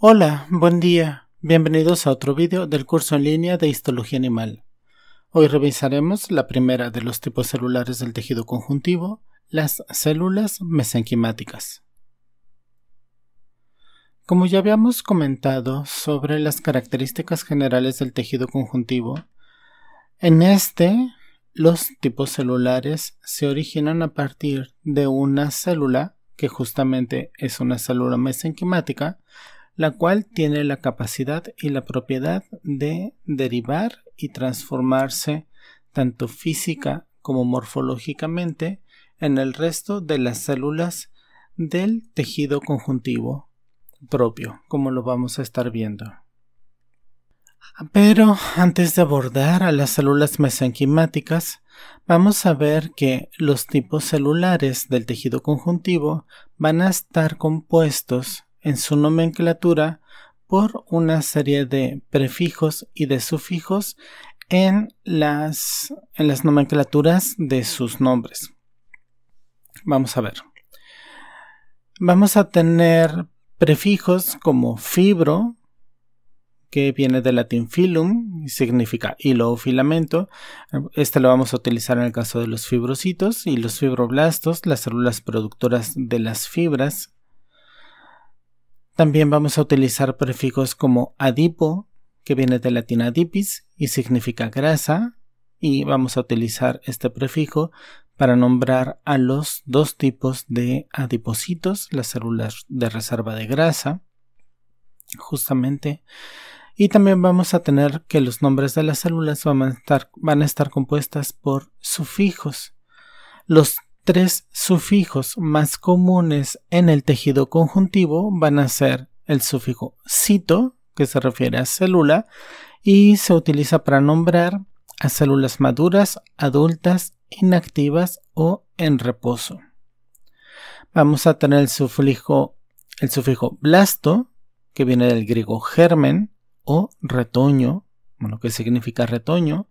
Hola, buen día. Bienvenidos a otro vídeo del curso en línea de Histología Animal. Hoy revisaremos la primera de los tipos celulares del tejido conjuntivo, las células mesenquimáticas. Como ya habíamos comentado sobre las características generales del tejido conjuntivo, en este los tipos celulares se originan a partir de una célula, que justamente es una célula mesenquimática, la cual tiene la capacidad y la propiedad de derivar y transformarse tanto física como morfológicamente en el resto de las células del tejido conjuntivo propio, como lo vamos a estar viendo. Pero antes de abordar a las células mesenquimáticas, vamos a ver que los tipos celulares del tejido conjuntivo van a estar compuestos en su nomenclatura por una serie de prefijos y de sufijos en las, en las nomenclaturas de sus nombres. Vamos a ver. Vamos a tener prefijos como fibro, que viene del latín filum y significa hilo o filamento. Este lo vamos a utilizar en el caso de los fibrocitos y los fibroblastos, las células productoras de las fibras también vamos a utilizar prefijos como adipo, que viene de latín adipis y significa grasa, y vamos a utilizar este prefijo para nombrar a los dos tipos de adipocitos, las células de reserva de grasa, justamente. Y también vamos a tener que los nombres de las células van a estar, van a estar compuestas por sufijos. Los tres sufijos más comunes en el tejido conjuntivo van a ser el sufijo cito, que se refiere a célula, y se utiliza para nombrar a células maduras, adultas, inactivas o en reposo. Vamos a tener el sufijo, el sufijo blasto, que viene del griego germen o retoño, bueno, que significa retoño,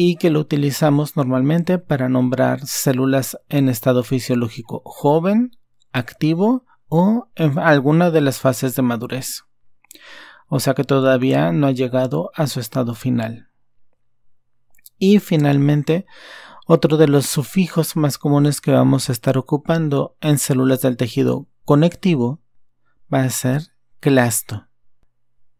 y que lo utilizamos normalmente para nombrar células en estado fisiológico joven, activo o en alguna de las fases de madurez. O sea que todavía no ha llegado a su estado final. Y finalmente, otro de los sufijos más comunes que vamos a estar ocupando en células del tejido conectivo va a ser clasto.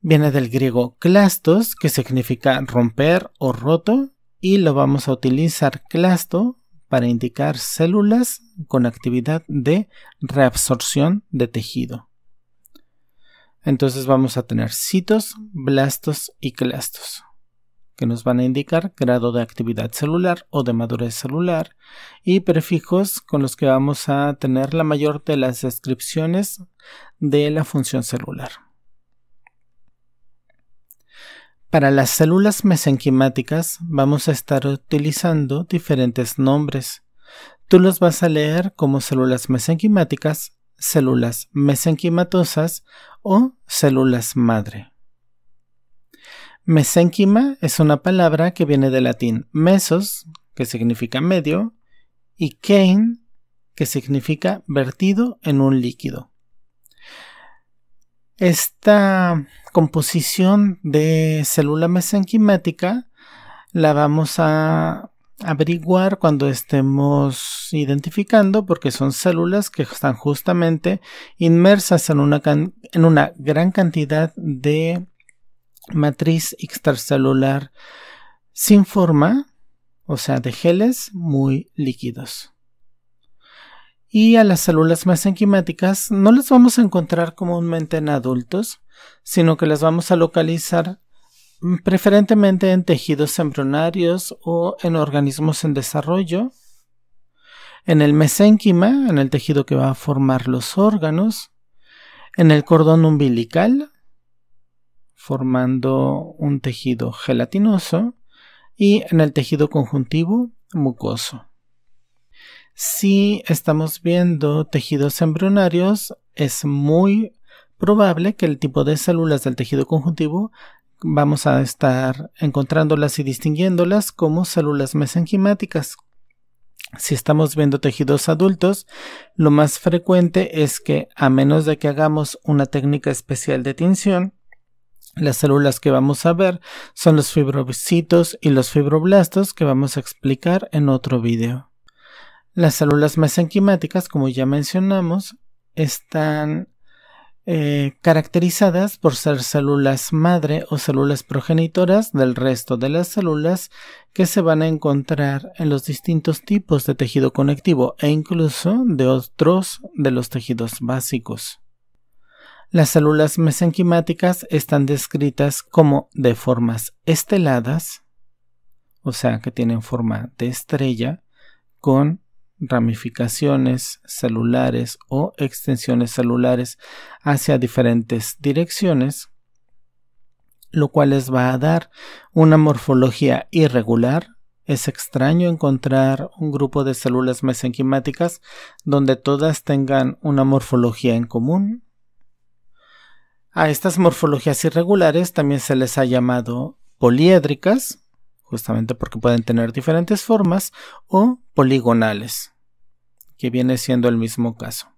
Viene del griego clastos, que significa romper o roto, y lo vamos a utilizar clasto para indicar células con actividad de reabsorción de tejido. Entonces vamos a tener citos, blastos y clastos, que nos van a indicar grado de actividad celular o de madurez celular, y prefijos con los que vamos a tener la mayor de las descripciones de la función celular. Para las células mesenquimáticas vamos a estar utilizando diferentes nombres. Tú los vas a leer como células mesenquimáticas, células mesenquimatosas o células madre. Mesenquima es una palabra que viene del latín mesos, que significa medio, y kein, que significa vertido en un líquido. Esta composición de célula mesenquimática la vamos a averiguar cuando estemos identificando porque son células que están justamente inmersas en una, en una gran cantidad de matriz extracelular sin forma, o sea, de geles muy líquidos y a las células mesenquimáticas no las vamos a encontrar comúnmente en adultos, sino que las vamos a localizar mm, preferentemente en tejidos embrionarios o en organismos en desarrollo, en el mesénquima, en el tejido que va a formar los órganos, en el cordón umbilical, formando un tejido gelatinoso, y en el tejido conjuntivo mucoso. Si estamos viendo tejidos embrionarios, es muy probable que el tipo de células del tejido conjuntivo vamos a estar encontrándolas y distinguiéndolas como células mesenquimáticas. Si estamos viendo tejidos adultos, lo más frecuente es que a menos de que hagamos una técnica especial de tinción, las células que vamos a ver son los fibrocitos y los fibroblastos que vamos a explicar en otro video. Las células mesenquimáticas, como ya mencionamos, están eh, caracterizadas por ser células madre o células progenitoras del resto de las células que se van a encontrar en los distintos tipos de tejido conectivo e incluso de otros de los tejidos básicos. Las células mesenquimáticas están descritas como de formas esteladas, o sea que tienen forma de estrella, con ramificaciones celulares o extensiones celulares hacia diferentes direcciones, lo cual les va a dar una morfología irregular. Es extraño encontrar un grupo de células mesenquimáticas donde todas tengan una morfología en común. A estas morfologías irregulares también se les ha llamado poliédricas, justamente porque pueden tener diferentes formas, o poligonales, que viene siendo el mismo caso.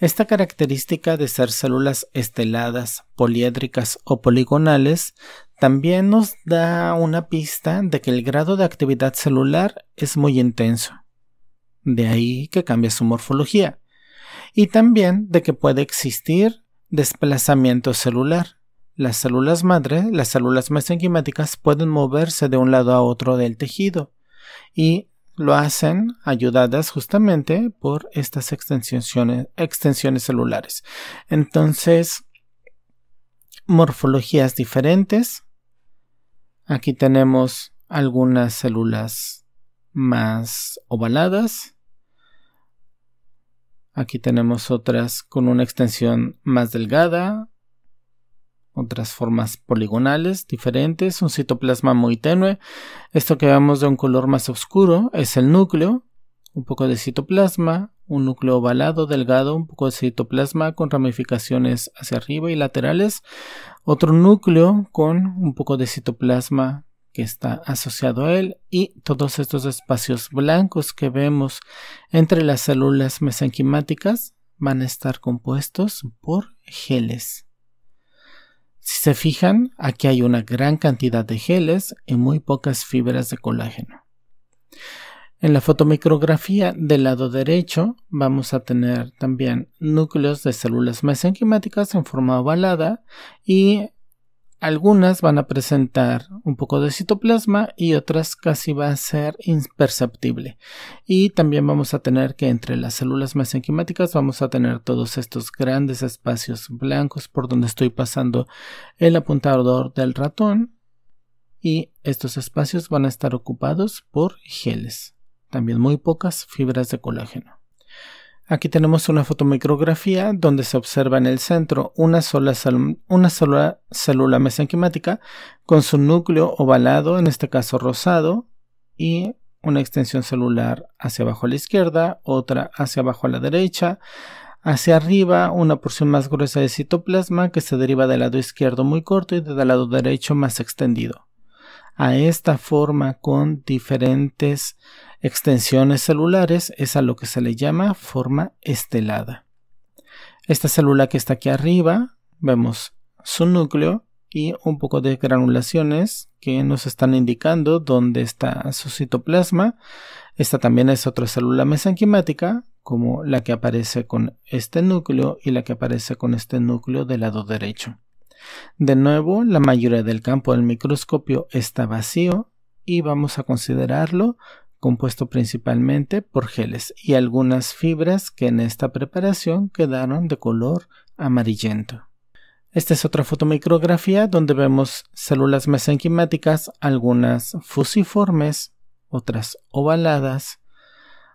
Esta característica de ser células esteladas, poliédricas o poligonales también nos da una pista de que el grado de actividad celular es muy intenso. De ahí que cambia su morfología. Y también de que puede existir desplazamiento celular, las células madre, las células enquimáticas, pueden moverse de un lado a otro del tejido y lo hacen ayudadas justamente por estas extensiones, extensiones celulares. Entonces, morfologías diferentes. Aquí tenemos algunas células más ovaladas. Aquí tenemos otras con una extensión más delgada, otras formas poligonales diferentes, un citoplasma muy tenue. Esto que vemos de un color más oscuro es el núcleo, un poco de citoplasma, un núcleo ovalado, delgado, un poco de citoplasma con ramificaciones hacia arriba y laterales, otro núcleo con un poco de citoplasma que está asociado a él y todos estos espacios blancos que vemos entre las células mesenquimáticas van a estar compuestos por geles. Si se fijan, aquí hay una gran cantidad de geles y muy pocas fibras de colágeno. En la fotomicrografía del lado derecho vamos a tener también núcleos de células mesenquimáticas en forma ovalada y algunas van a presentar un poco de citoplasma y otras casi va a ser imperceptible. Y también vamos a tener que entre las células más enquimáticas vamos a tener todos estos grandes espacios blancos por donde estoy pasando el apuntador del ratón. Y estos espacios van a estar ocupados por geles, también muy pocas fibras de colágeno. Aquí tenemos una fotomicrografía donde se observa en el centro una sola, una sola célula mesenquimática con su núcleo ovalado, en este caso rosado, y una extensión celular hacia abajo a la izquierda, otra hacia abajo a la derecha, hacia arriba una porción más gruesa de citoplasma que se deriva del lado izquierdo muy corto y del lado derecho más extendido a esta forma con diferentes extensiones celulares es a lo que se le llama forma estelada. Esta célula que está aquí arriba, vemos su núcleo y un poco de granulaciones que nos están indicando dónde está su citoplasma. Esta también es otra célula mesenquimática, como la que aparece con este núcleo y la que aparece con este núcleo del lado derecho. De nuevo, la mayoría del campo del microscopio está vacío y vamos a considerarlo compuesto principalmente por geles y algunas fibras que en esta preparación quedaron de color amarillento. Esta es otra fotomicrografía donde vemos células mesenquimáticas, algunas fusiformes, otras ovaladas,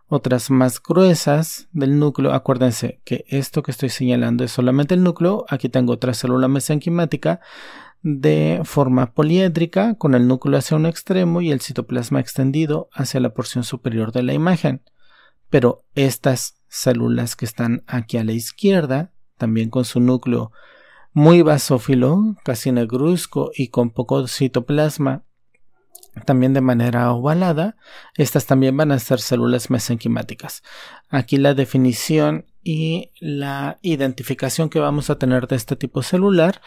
otras más gruesas del núcleo. Acuérdense que esto que estoy señalando es solamente el núcleo. Aquí tengo otra célula mesenquimática de forma poliédrica con el núcleo hacia un extremo y el citoplasma extendido hacia la porción superior de la imagen. Pero estas células que están aquí a la izquierda, también con su núcleo muy basófilo, casi negruzco y con poco citoplasma también de manera ovalada. Estas también van a ser células mesenquimáticas. Aquí la definición y la identificación que vamos a tener de este tipo celular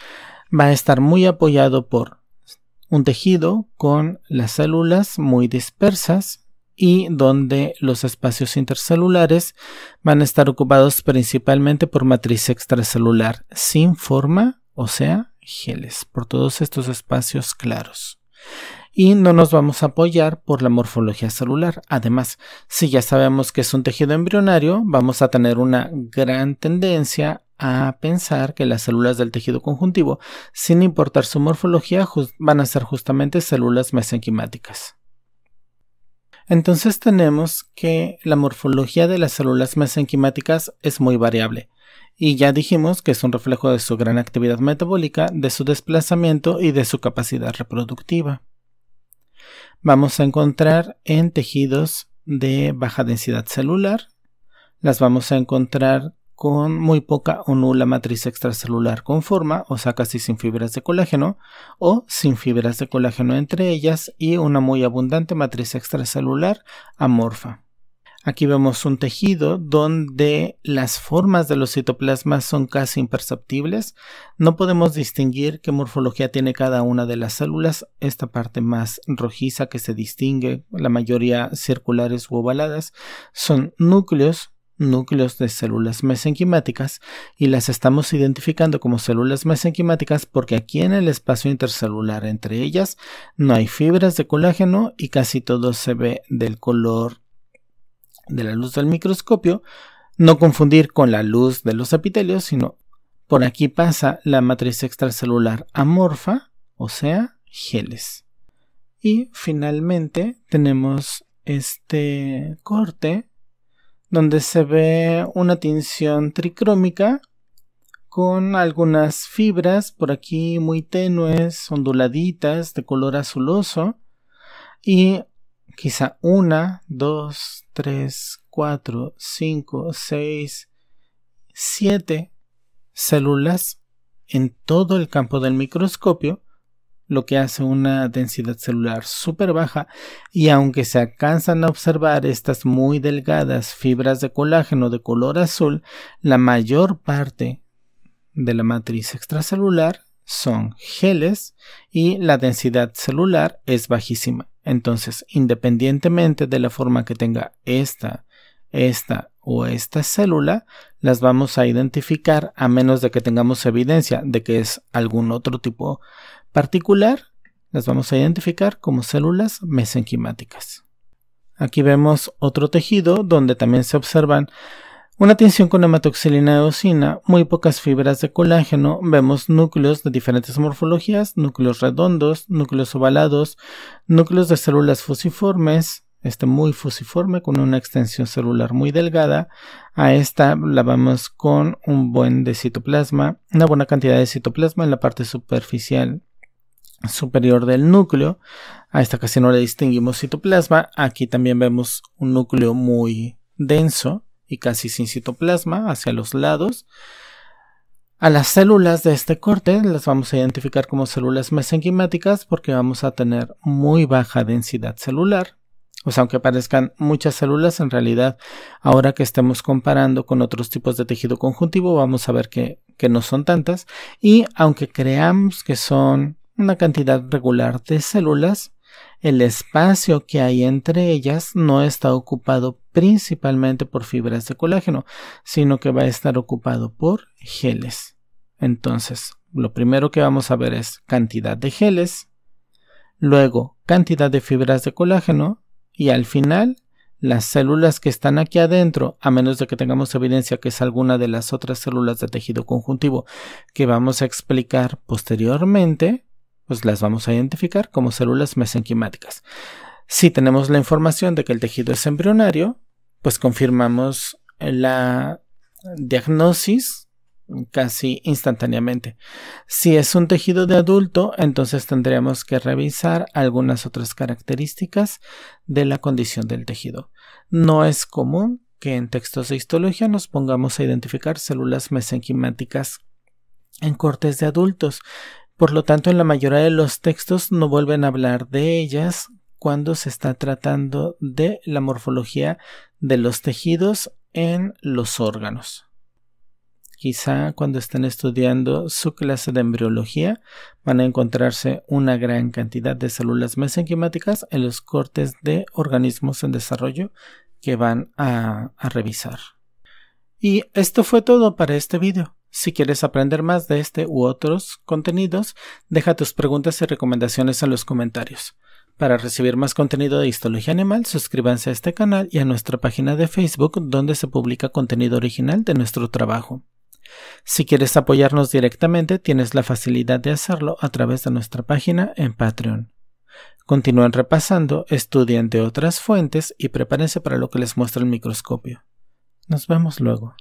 va a estar muy apoyado por un tejido con las células muy dispersas y donde los espacios intercelulares van a estar ocupados principalmente por matriz extracelular sin forma, o sea, geles, por todos estos espacios claros y no nos vamos a apoyar por la morfología celular. Además, si ya sabemos que es un tejido embrionario, vamos a tener una gran tendencia a pensar que las células del tejido conjuntivo, sin importar su morfología, van a ser justamente células mesenquimáticas. Entonces tenemos que la morfología de las células mesenquimáticas es muy variable. Y ya dijimos que es un reflejo de su gran actividad metabólica, de su desplazamiento y de su capacidad reproductiva vamos a encontrar en tejidos de baja densidad celular. Las vamos a encontrar con muy poca o nula matriz extracelular con forma, o sea, casi sin fibras de colágeno, o sin fibras de colágeno entre ellas y una muy abundante matriz extracelular amorfa. Aquí vemos un tejido donde las formas de los citoplasmas son casi imperceptibles. No podemos distinguir qué morfología tiene cada una de las células. Esta parte más rojiza que se distingue, la mayoría circulares u ovaladas, son núcleos, núcleos de células mesenquimáticas y las estamos identificando como células mesenquimáticas porque aquí en el espacio intercelular entre ellas no hay fibras de colágeno y casi todo se ve del color de la luz del microscopio, no confundir con la luz de los epitelios, sino por aquí pasa la matriz extracelular amorfa, o sea, geles. Y finalmente tenemos este corte donde se ve una tinción tricrómica con algunas fibras por aquí muy tenues, onduladitas, de color azuloso, y Quizá una, dos, tres, cuatro, cinco, seis, siete células en todo el campo del microscopio, lo que hace una densidad celular súper baja y aunque se alcanzan a observar estas muy delgadas fibras de colágeno de color azul, la mayor parte de la matriz extracelular son geles y la densidad celular es bajísima. Entonces, independientemente de la forma que tenga esta, esta o esta célula, las vamos a identificar a menos de que tengamos evidencia de que es algún otro tipo particular, las vamos a identificar como células mesenquimáticas. Aquí vemos otro tejido donde también se observan una tensión con hematoxilina de eosina, muy pocas fibras de colágeno, vemos núcleos de diferentes morfologías, núcleos redondos, núcleos ovalados, núcleos de células fusiformes, este muy fusiforme con una extensión celular muy delgada. A esta la vamos con un buen de citoplasma, una buena cantidad de citoplasma en la parte superficial superior del núcleo. A esta casi no le distinguimos citoplasma. Aquí también vemos un núcleo muy denso y casi sin citoplasma hacia los lados. A las células de este corte las vamos a identificar como células mesenquimáticas porque vamos a tener muy baja densidad celular. O sea, aunque parezcan muchas células, en realidad ahora que estemos comparando con otros tipos de tejido conjuntivo vamos a ver que, que no son tantas. Y aunque creamos que son una cantidad regular de células, el espacio que hay entre ellas no está ocupado principalmente por fibras de colágeno, sino que va a estar ocupado por geles. Entonces, lo primero que vamos a ver es cantidad de geles, luego cantidad de fibras de colágeno y al final las células que están aquí adentro, a menos de que tengamos evidencia que es alguna de las otras células de tejido conjuntivo que vamos a explicar posteriormente, pues las vamos a identificar como células mesenquimáticas. Si tenemos la información de que el tejido es embrionario, pues confirmamos la diagnosis casi instantáneamente. Si es un tejido de adulto, entonces tendríamos que revisar algunas otras características de la condición del tejido. No es común que en textos de histología nos pongamos a identificar células mesenquimáticas en cortes de adultos. Por lo tanto, en la mayoría de los textos no vuelven a hablar de ellas cuando se está tratando de la morfología de los tejidos en los órganos. Quizá cuando estén estudiando su clase de embriología van a encontrarse una gran cantidad de células mesenquimáticas en los cortes de organismos en desarrollo que van a, a revisar. Y esto fue todo para este video. Si quieres aprender más de este u otros contenidos, deja tus preguntas y recomendaciones en los comentarios. Para recibir más contenido de Histología Animal, suscríbanse a este canal y a nuestra página de Facebook donde se publica contenido original de nuestro trabajo. Si quieres apoyarnos directamente, tienes la facilidad de hacerlo a través de nuestra página en Patreon. Continúen repasando, estudien de otras fuentes y prepárense para lo que les muestra el microscopio. Nos vemos luego.